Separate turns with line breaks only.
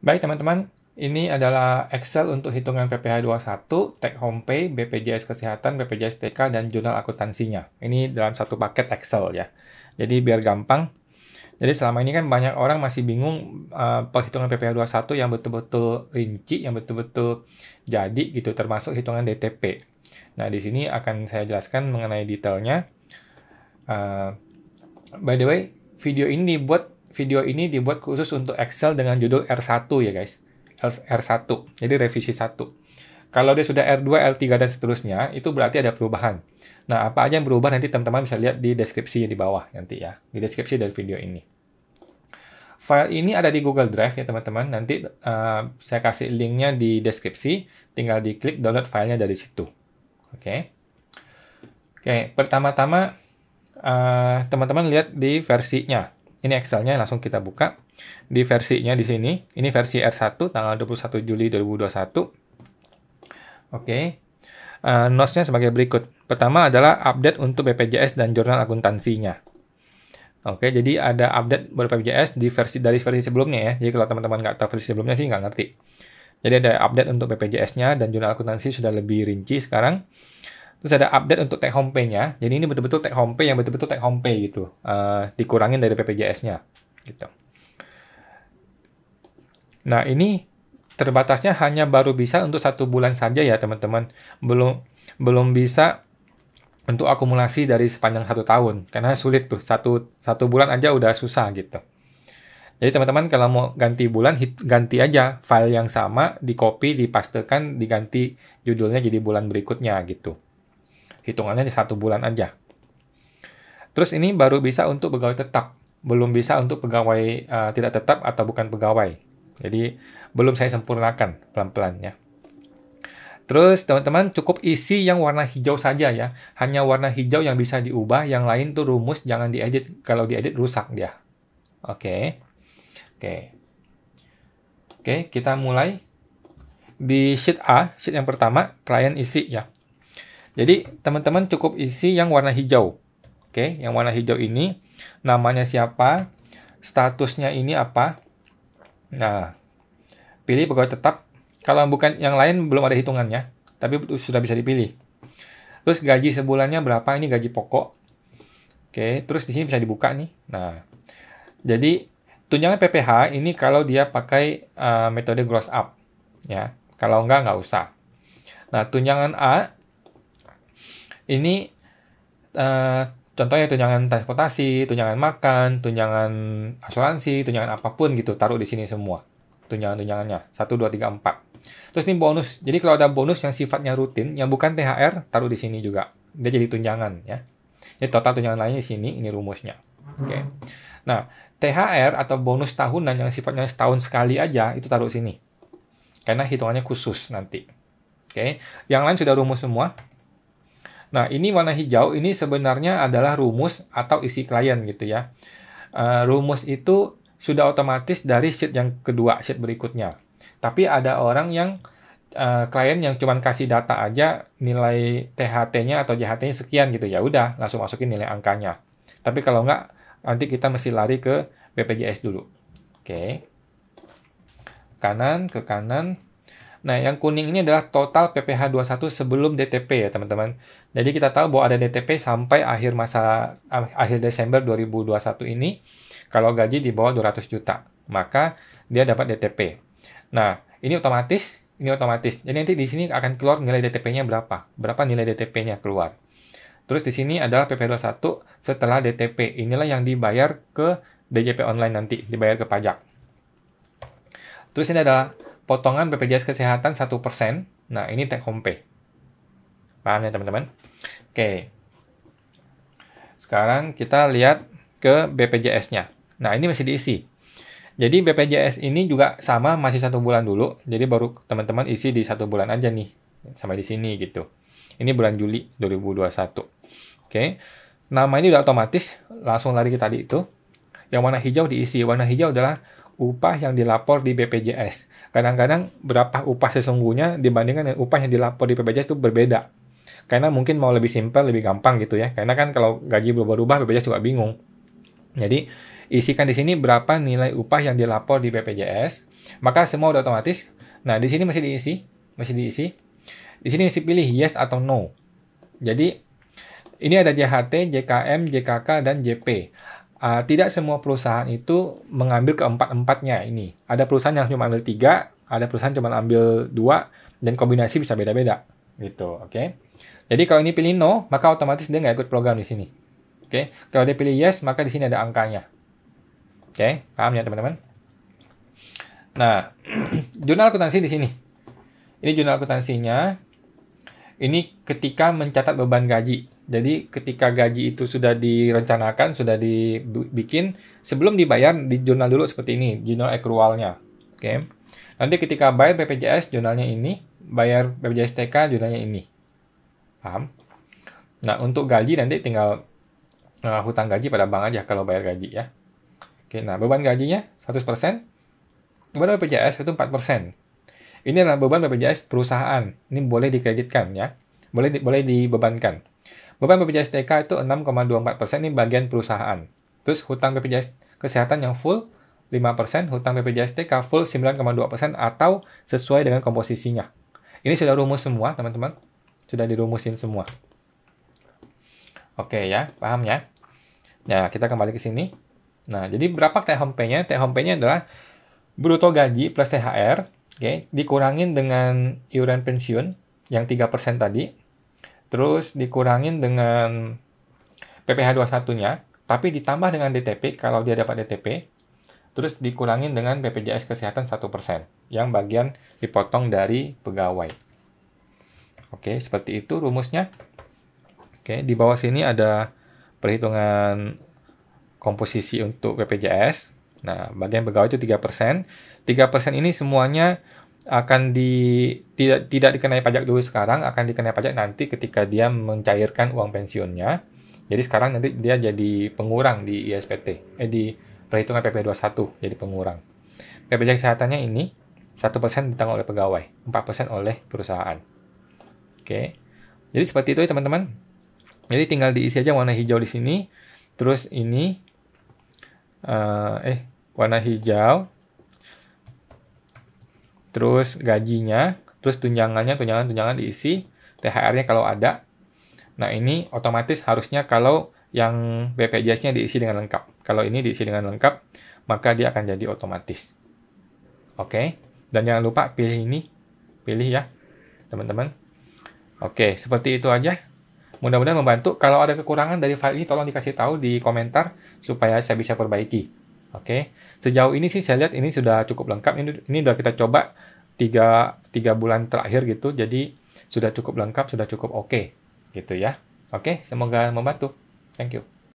Baik teman-teman, ini adalah Excel untuk hitungan PPH 21, Tech Home Pay, BPJS Kesehatan, BPJS TK, dan jurnal akuntansinya. Ini dalam satu paket Excel ya. Jadi biar gampang. Jadi selama ini kan banyak orang masih bingung uh, perhitungan PPH 21 yang betul-betul rinci, yang betul-betul jadi gitu, termasuk hitungan DTP. Nah, di sini akan saya jelaskan mengenai detailnya. Uh, by the way, video ini buat video ini dibuat khusus untuk Excel dengan judul R1 ya guys. R1, jadi revisi 1. Kalau dia sudah R2, R3, dan seterusnya, itu berarti ada perubahan. Nah, apa aja yang berubah nanti teman-teman bisa lihat di deskripsi di bawah nanti ya, di deskripsi dari video ini. File ini ada di Google Drive ya teman-teman, nanti uh, saya kasih linknya di deskripsi, tinggal diklik download filenya dari situ. Oke, okay. oke okay, pertama-tama uh, teman-teman lihat di versinya, ini Excel-nya langsung kita buka. Di versinya di sini, ini versi R1 tanggal 21 Juli 2021. Oke. Okay. Uh, eh, Notes-nya sebagai berikut. Pertama adalah update untuk BPJS dan jurnal akuntansinya. Oke, okay, jadi ada update buat BPJS di versi dari versi sebelumnya ya. Jadi kalau teman-teman nggak tahu versi sebelumnya sih nggak ngerti. Jadi ada update untuk BPJS-nya dan jurnal akuntansi sudah lebih rinci sekarang. Terus ada update untuk tech home pay-nya. Jadi ini betul-betul tech home pay yang betul-betul tech home pay gitu. Uh, dikurangin dari PPJS-nya gitu. Nah, ini terbatasnya hanya baru bisa untuk satu bulan saja ya, teman-teman. Belum belum bisa untuk akumulasi dari sepanjang satu tahun. Karena sulit tuh, satu, satu bulan aja udah susah gitu. Jadi teman-teman kalau mau ganti bulan, hit, ganti aja file yang sama, di copy, dipastekan, diganti judulnya jadi bulan berikutnya gitu hitungannya di satu bulan aja. Terus ini baru bisa untuk pegawai tetap, belum bisa untuk pegawai uh, tidak tetap atau bukan pegawai. Jadi belum saya sempurnakan pelan pelan ya. Terus teman-teman cukup isi yang warna hijau saja ya. Hanya warna hijau yang bisa diubah, yang lain tuh rumus jangan diedit. Kalau diedit rusak dia. Oke. Oke. Oke, kita mulai. Di sheet A, sheet yang pertama, klien isi ya. Jadi teman-teman cukup isi yang warna hijau. Oke, yang warna hijau ini namanya siapa, statusnya ini apa. Nah, pilih pegawai tetap. Kalau bukan yang lain belum ada hitungannya, tapi sudah bisa dipilih. Terus gaji sebulannya berapa? Ini gaji pokok. Oke, terus di sini bisa dibuka nih. Nah, jadi tunjangan PPh ini kalau dia pakai uh, metode gross up, ya. Kalau enggak nggak usah. Nah, tunjangan A ini uh, contohnya tunjangan transportasi, tunjangan makan, tunjangan asuransi, tunjangan apapun gitu, taruh di sini semua. Tunjangan-tunjangannya, 1, 2, 3, 4. Terus ini bonus, jadi kalau ada bonus yang sifatnya rutin, yang bukan THR, taruh di sini juga. Dia jadi tunjangan ya. Jadi total tunjangan lainnya di sini, ini rumusnya. Oke. Okay. Hmm. Nah, THR atau bonus tahunan yang sifatnya setahun sekali aja, itu taruh sini. Karena hitungannya khusus nanti. Oke, okay. yang lain sudah rumus semua. Nah, ini warna hijau ini sebenarnya adalah rumus atau isi klien gitu ya. Uh, rumus itu sudah otomatis dari sheet yang kedua, sheet berikutnya. Tapi ada orang yang uh, klien yang cuma kasih data aja nilai THT-nya atau JHT-nya sekian gitu ya udah langsung masukin nilai angkanya. Tapi kalau nggak nanti kita mesti lari ke BPJS dulu. Oke. Okay. Kanan ke kanan Nah, yang kuning ini adalah total PPh 21 sebelum DTP ya, teman-teman. Jadi kita tahu bahwa ada DTP sampai akhir masa ah, akhir Desember 2021 ini kalau gaji di bawah 200 juta, maka dia dapat DTP. Nah, ini otomatis, ini otomatis. Jadi nanti di sini akan keluar nilai DTP-nya berapa? Berapa nilai DTP-nya keluar? Terus di sini adalah PPH 21 setelah DTP. Inilah yang dibayar ke DJP online nanti, dibayar ke pajak. Terus ini adalah potongan BPJS Kesehatan 1%. Nah, ini take home pay. Paham ya, teman-teman? Oke. Sekarang kita lihat ke BPJS-nya. Nah, ini masih diisi. Jadi BPJS ini juga sama masih satu bulan dulu. Jadi baru teman-teman isi di satu bulan aja nih. Sampai di sini gitu. Ini bulan Juli 2021. Oke. Nama ini udah otomatis langsung lari ke tadi itu. Yang warna hijau diisi. Warna hijau adalah upah yang dilapor di BPJS. Kadang-kadang berapa upah sesungguhnya dibandingkan dengan upah yang dilapor di BPJS itu berbeda. Karena mungkin mau lebih simpel, lebih gampang gitu ya. Karena kan kalau gaji berubah-ubah BPJS juga bingung. Jadi isikan di sini berapa nilai upah yang dilapor di BPJS, maka semua udah otomatis. Nah, di sini masih diisi, masih diisi. Di sini masih pilih yes atau no. Jadi ini ada JHT, JKM, JKK, dan JP uh, tidak semua perusahaan itu mengambil keempat-empatnya ini. Ada perusahaan yang cuma ambil tiga, ada perusahaan cuma ambil dua, dan kombinasi bisa beda-beda. Gitu, oke. Okay? Jadi kalau ini pilih no, maka otomatis dia nggak ikut program di sini. Oke, okay? kalau dia pilih yes, maka di sini ada angkanya. Oke, okay? paham ya teman-teman? Nah, jurnal akuntansi di sini. Ini jurnal akuntansinya. Ini ketika mencatat beban gaji. Jadi ketika gaji itu sudah direncanakan, sudah dibikin, sebelum dibayar di jurnal dulu seperti ini, jurnal accrualnya. Oke. Okay. Nanti ketika bayar BPJS jurnalnya ini, bayar BPJS TK jurnalnya ini. Paham? Nah, untuk gaji nanti tinggal uh, hutang gaji pada bank aja kalau bayar gaji ya. Oke, nah beban gajinya 100%, beban BPJS itu 4%. Ini adalah beban BPJS perusahaan. Ini boleh dikreditkan ya. Boleh di, boleh dibebankan beban BPJS TK itu 6,24% persen ini bagian perusahaan. Terus hutang BPJS kesehatan yang full 5%, persen, hutang BPJS TK full 9,2% persen atau sesuai dengan komposisinya. Ini sudah rumus semua, teman-teman. Sudah dirumusin semua. Oke ya, paham ya? Nah, kita kembali ke sini. Nah, jadi berapa THMP-nya? THMP-nya adalah bruto gaji plus THR, oke, okay, dikurangin dengan iuran pensiun yang 3% tadi, terus dikurangin dengan PPh 21-nya, tapi ditambah dengan DTP kalau dia dapat DTP, terus dikurangin dengan BPJS Kesehatan 1%, yang bagian dipotong dari pegawai. Oke, seperti itu rumusnya. Oke, di bawah sini ada perhitungan komposisi untuk BPJS. Nah, bagian pegawai itu 3%. 3% ini semuanya akan di tidak tidak dikenai pajak dulu sekarang akan dikenai pajak nanti ketika dia mencairkan uang pensiunnya. Jadi sekarang nanti dia jadi pengurang di ISPT eh di perhitungan PP21 jadi pengurang. BPJS kesehatannya ini 1% ditanggung oleh pegawai, 4% oleh perusahaan. Oke. Jadi seperti itu ya teman-teman. Jadi tinggal diisi aja warna hijau di sini. Terus ini uh, eh warna hijau terus gajinya, terus tunjangannya, tunjangan-tunjangan diisi, THR-nya kalau ada. Nah, ini otomatis harusnya kalau yang BPJS-nya diisi dengan lengkap. Kalau ini diisi dengan lengkap, maka dia akan jadi otomatis. Oke, dan jangan lupa pilih ini, pilih ya, teman-teman. Oke, seperti itu aja. Mudah-mudahan membantu. Kalau ada kekurangan dari file ini, tolong dikasih tahu di komentar supaya saya bisa perbaiki. Oke, okay. sejauh ini sih saya lihat ini sudah cukup lengkap. Ini ini sudah kita coba tiga tiga bulan terakhir gitu. Jadi sudah cukup lengkap, sudah cukup oke okay, gitu ya. Oke, okay, semoga membantu. Thank you.